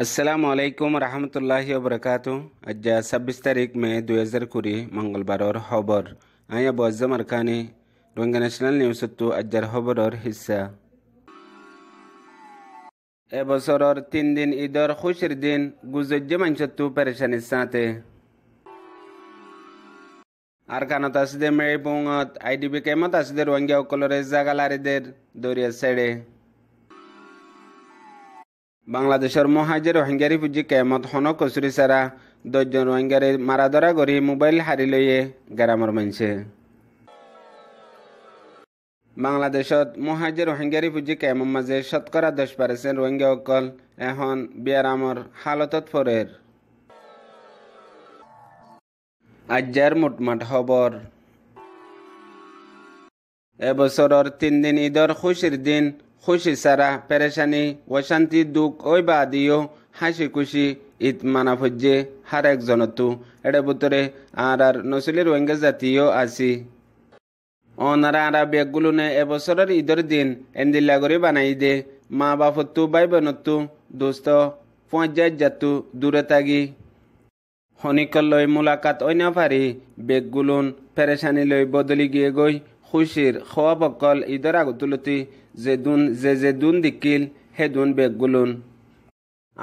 असलम আলাইকুম वरकत अज छब्बीस तारीख में মে দুই कुरी मंगलवार और खबर आया बजम अरकानी रंग नेशनल न्यूज़ तो अज्जार হিসা और हिस्सा দিন তিনিদিন ঈদৰ খুচিৰ দিন গুজৰ্য মানসত্তু পেৰেচানীৰ চাতে আৰকানত আছে দে মেৰিপুঙত আই ডি বি কেমত আছে দে ৰোহিংগীয়াসকলৰে জাগালাৰীদের দৰিয়া চেৰে বাংলাদেশৰ মহাজে ৰোহিংগাৰী পুঁজি কেমত সন কচুৰি চাৰা দহজন ৰোহিংগাৰী মাৰা ধৰা কৰি মোবাইল হাৰি লৈয়ে গেৰামৰ মানিছে বাংলাদেশত মহাজে ৰোহিংগাৰী পুঁজি কেমৰ মাজে শতকৰা দহ পাৰিছিল ৰোহিংগীসকল এখন বিয়াৰামৰ হালতত পৰে আজ্যাৰ মুটমাট খবৰ এবছৰৰ তিনিদিন ঈদৰ খুচিৰ দিন খুশি সারা পেরেশানি অশান্তি দুঃখ ওই বা দিও হাসি খুশি ঈদ মানা ফজ্জে হার একজনতো এর ভিতরে আর আর নসলির রোহিঙ্গা জাতীয় আছি অনারা আরা ব্যাগগুলো নে এবছরের ঈদের দিন এন্দিল্লা করে বানাই দে মা বাপত্তু বাই বনত্তু দোস্ত পঞ্চায়েত যাত্তু দূরে তাগি খনিকল লৈ মোলাকাত অন্য পারি বেগগুলুন পেরেশানি লৈ বদলি গিয়ে গৈ খুশির খোয়া বকল ঈদের আগতুলতি যে দুন যে যে দুন দিকিল হে দুন বেগ গুলুন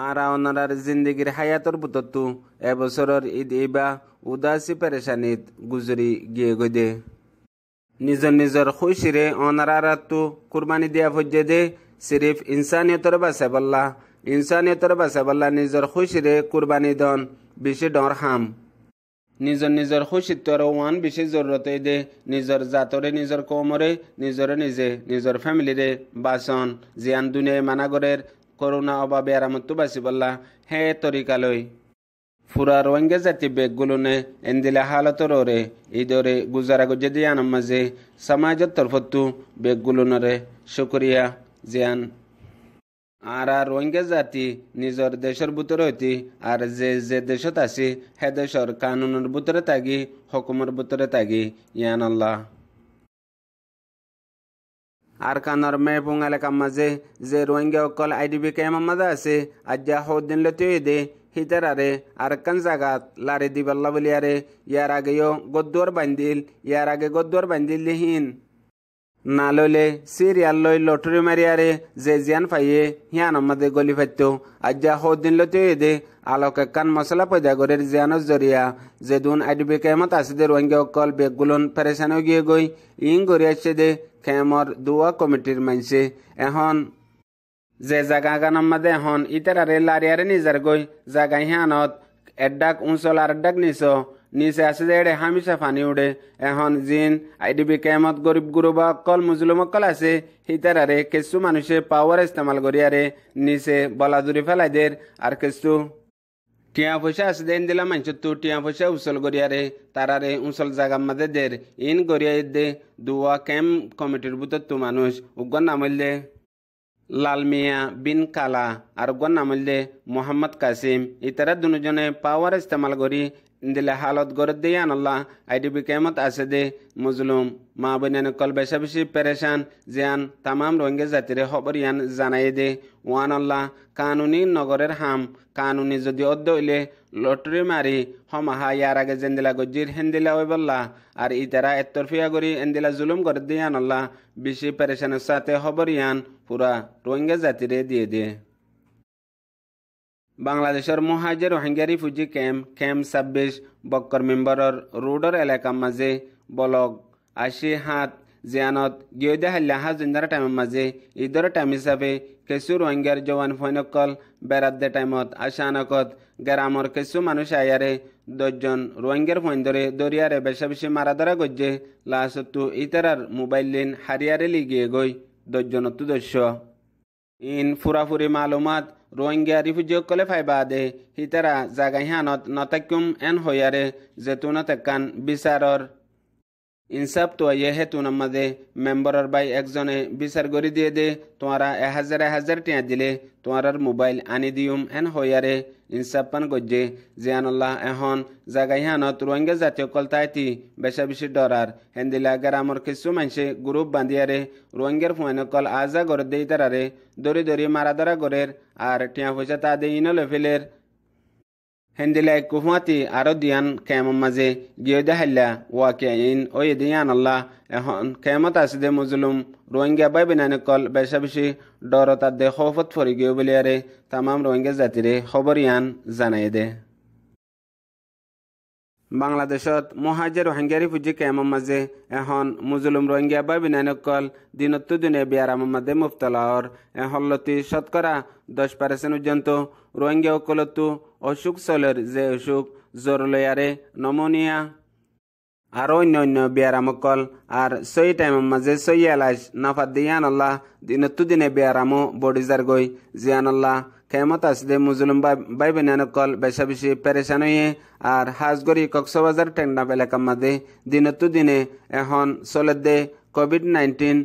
আর অনারার জিন্দিগির হায়াতর বুতত্তু এবছরের ঈদ ইবা উদাসী পেরেশানিত গুজরি গিয়ে গদে নিজর নিজর খুশিরে অনারারাতু কুরবানি দিয়া ফজ্জে দে সিরিফ ইনসানিয়তর বাসে বল্লা ইনসানিয়তর বাসে বল্লা নিজর খুশিরে কুরবানি দন বেশি ডর হাম নিজৰ নিজৰ সুচিত্বৰে ওৱান বেছি জৰুৰতে দে নিজৰ জাতৰে নিজৰ কমৰে নিজৰে নিজে নিজৰ ফেমিলিৰে বাচন জিয়ান দুনিয়াই মানাগরের করোনা অভাবে আরামত্ব বাঁচি বললা হে তরিকালৈ ফুরা রোহিঙ্গা জাতি বেগ বেগগুলোনে এন্দিলা হালতরে ইদরে গুজারা গুজে দিয়ান মাঝে সমাজের বেগ বেগগুলোনরে শুক্রিয়া জিয়ান আর আর রোহিঙ্গা জাতি নিজের দেশের ভিতরে হইতে আর যে যে দেশত আছে হে দেশের কানুনের ভিতরে তাগি হকুমের ভিতরে তাগি ইয়ান আল্লাহ আর কানর মেয়ে পুঙালে কামাজে যে রোহিঙ্গা অকল আইডিবি কে মাদা আছে আজ্জা হদ্দিন লতি দে আরে আর কান জাগাত লারে দিবাল্লা বলিয়ারে ইয়ার আগেও গদ্দুয়ার বান্দিল ইয়ার আগে গদ্দুয়ার বান্দিল লিহীন না লইলে সিরিয়াল লই লটরি মারিয়ারে যে জিয়ান ফাইয়ে হিয়ান মাদে গলি ফাইতো আজ যা হো দিন লতে এদে আলোক একান মশলা পয়দা করে জিয়ান জরিয়া যে দুন আইডিবি কেমত আছে দে রোহিঙ্গে অকল বেগ গুলন পেরেশান গিয়ে গই ইং গড়ি আসছে দে খেমর দুয়া কমিটির মানছে এখন যে জাগা গান মাদে এখন ইতারারে জাগা হিয়ানত এডাক উঁচল আর এডাক নিচে হামিশা ফানি উড়ে এখন জিন বি কেমত গরিব বা অকল মুজলুম অকল আছে হিতারারে কিছু মানুষে পাওয়ার ইস্তেমাল করিয়ারে নিচে বলা দূরে ফেলাই দের আর কিছু টিয়া পয়সা আছে দেন দিলা মানুষ তো টিয়া পয়সা উসল গরিয়ারে তারারে উচল জাগার মাঝে দের ইন গড়িয়াই দে দুয়া ক্যাম্প কমিটির ভিতর তো মানুষ উগ্র নাম দে লাল মিয়া বিন কালা আর দে মোহাম্মদ কাসিম ইতারা দুজনে পাওয়ার ইস্তেমাল করি ndila halot gorodde yan Allah aidi bi kemat asede muzlum ma bunen kol beshabshi pereshan zian tamam ronge zatire hobor yan zanayede wan Allah kanuni nogorer ham kanuni jodi oddoile লটরি মারি হমাহা ইয়ার আগে জেন্দিলা গজ্জির হেন্দিলা ওই বললা আর ইতারা এত্তরফিয়া করি এন্দিলা জুলুম করে দিয়ান আল্লাহ বেশি পেরেশানের সাথে হবর ইয়ান পুরা রোহিঙ্গা জাতিরে দিয়ে দিয়ে বাংলাদেশৰ মহাজে রোহিঙ্গা রিফিউজি কেম্প ক্যাম্প ছাব্বিশ বক্কৰ মেম্বৰৰ ৰোডৰ এলেকাৰ মাজে বলক আশি হাত জিয়ানত গিয়দে হাল্লা হাজিন্দাৰ টাইমৰ মাজে ঈদৰ টাইম হিচাপে কেঁচু রোহিঙ্গার জৱান ফৈনকল বেৰাত দে টাইমত আশানকত গ্ৰামৰ কেঁচু মানুষ আয়ারে দশজন রোহিঙ্গার ফোন ধরে দরিয়ারে বেশা বেশি মারা ধরা গজ্জে লাসত্তু ইতারার মোবাইল লিন হারিয়ারে লিগিয়ে গই দশজনত্তু দস্য ইন ফুরাফুরি মালুমাত ৰোহিংগীয়া ৰিফিউজিসকলে ফাইবা দে সিতাৰা জাগাহিয়ানত নতাকুম এন হৈয়াৰে জেতুনত একান বিচাৰৰ ইনসাফ তো ইয়েহে তো নামাজে মেম্বরের বাই একজনে বিচার করে দিয়ে দে তোমারা এহাজার এহাজার টিয়া দিলে তোমার মোবাইল আনি দিউম এন হইয়ারে ইনসাফ পান গজ্জে জিয়ানুল্লাহ এখন জাগাই হানত রোহিঙ্গা জাতীয় কলতাইতি বেশা বেশি ডরার হেন্দিলা গ্রামর কিছু মানুষে গ্রুপ বাঁধিয়ারে রোহিঙ্গার ফুয়ানে কল আজা করে দেই তারারে দরি দরি মারা ধরা করের আর টিয়া পয়সা তা দেই ইনলে ফেলের هندلك كفماتي أروديان كيما مزي جيودة هلا او یدیان الله هون کیما د مظلوم روينجا بايبنا کال بشبشي دورة تد خوفت فريقيو گوبلیاره تمام زتیره خبریان زنه ده বাংলাদেশত মহাজের রোহিঙ্গা রিফিউজি কেমন মাঝে এখন মুজলুম রোহিঙ্গা বা বিনায়নকল দিনত্ব দিনে বিয়ারাম মাঝে মুফতলাওর এহল্লতি শতকরা দশ পার্সেন্ট পর্যন্ত রোহিঙ্গা অকলতু অসুখ চলের যে অসুখ জ্বর লয়ারে নমনিয়া আর অন্য অন্য বিয়ারামকল আর সই টাইমের মাঝে সই এলাইস নাফাত দিয়ান আল্লাহ দিনত্ব দিনে বিয়ারামো বডিজার গই জিয়ান আল্লাহ খেমত আসদে মুজলুম বাই কল বেসা বেশি পেরেশান হয়ে আর হাজগরি কক্সবাজার টেন্ডাপ এলাকার মাঝে তু দিনে এখন চলে দে কোভিড নাইন্টিন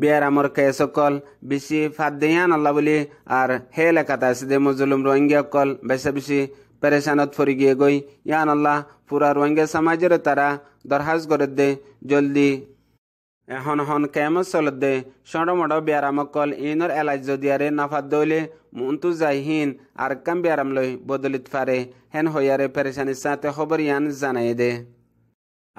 বিয়ার আমর কে সকল বেশি ফাঁদ দেয়া নল্লা বলে আর হে আসে দে মুজলুম রোহিঙ্গা অকল বেসা বেশি পেরেশানত ফরি গিয়ে গই ইয়ান আল্লাহ পুরা রোহিঙ্গা সমাজের তারা দরহাজ করে দে জলদি এখন হন কেমত চলদে সড়মড় ব্যারাম কল ইনর এলাজ জদিয়ারে নাফাত দইলে মন্তু যাইহীন আর কাম ব্যারাম লই বদলিত পারে হেন হইয়ারে পেরেশানির সাথে খবর ইয়ান জানাই দে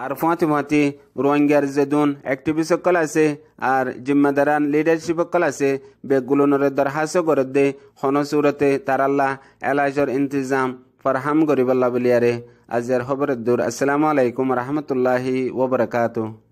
আর ফাঁতি ফাঁতি রোহিঙ্গার জেদুন অ্যাক্টিভিস্ট সকল আছে আর জিম্মাদারান লিডারশিপ সকল আছে বেগুলনরে দরহাস করে দে হনসুরতে তারাল্লা এলাজর ইন্তজাম ফরহাম গরিবাল্লা বলিয়ারে আজের খবরের দূর আসসালামু আলাইকুম রহমতুল্লাহি ওবরকাতু